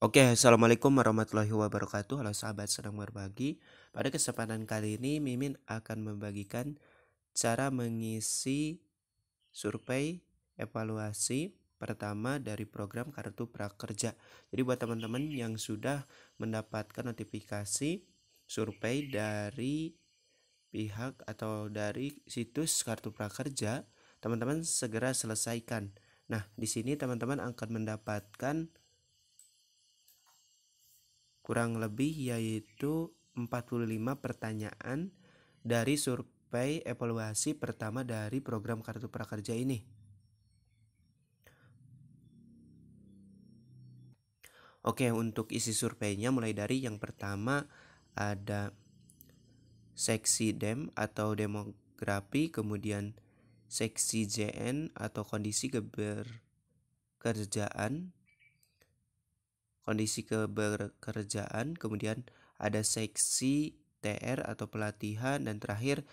Oke, Assalamualaikum warahmatullahi wabarakatuh Halo sahabat sedang berbagi Pada kesempatan kali ini Mimin akan membagikan cara mengisi survei evaluasi pertama dari program Kartu Prakerja Jadi buat teman-teman yang sudah mendapatkan notifikasi survei dari pihak atau dari situs Kartu Prakerja teman-teman segera selesaikan Nah, di sini teman-teman akan mendapatkan kurang lebih yaitu 45 pertanyaan dari survei evaluasi pertama dari program Kartu Prakerja ini. Oke, untuk isi surveinya mulai dari yang pertama ada seksi dem atau demografi, kemudian seksi JN atau kondisi keberkerjaan, kondisi keberkerjaan, kemudian ada seksi TR atau pelatihan dan terakhir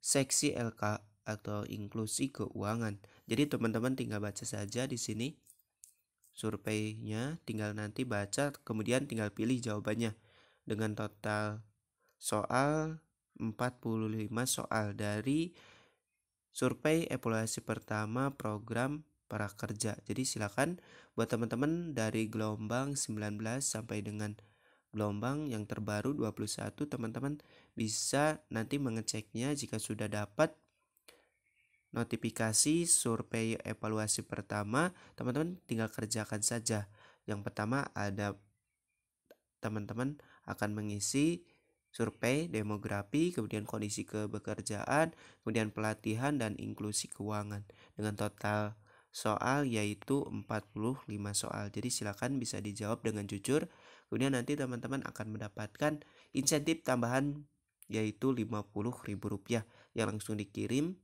seksi LK atau inklusi keuangan. Jadi teman-teman tinggal baca saja di sini surveinya, tinggal nanti baca kemudian tinggal pilih jawabannya dengan total soal 45 soal dari survei evaluasi pertama program para kerja. Jadi silakan buat teman-teman dari gelombang 19 sampai dengan gelombang yang terbaru 21 teman-teman bisa nanti mengeceknya jika sudah dapat notifikasi survei evaluasi pertama teman-teman tinggal kerjakan saja. Yang pertama ada teman-teman akan mengisi survei demografi, kemudian kondisi kebekerjaan, kemudian pelatihan dan inklusi keuangan dengan total soal yaitu 45 soal. Jadi silakan bisa dijawab dengan jujur. Kemudian nanti teman-teman akan mendapatkan insentif tambahan yaitu Rp50.000 yang langsung dikirim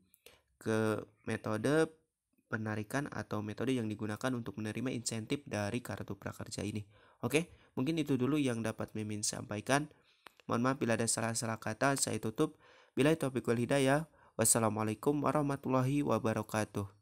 ke metode penarikan atau metode yang digunakan untuk menerima insentif dari kartu prakerja ini. Oke, mungkin itu dulu yang dapat Mimin sampaikan. Mohon maaf bila ada salah-salah kata, saya tutup. Bila itu hidayah, wassalamualaikum warahmatullahi wabarakatuh.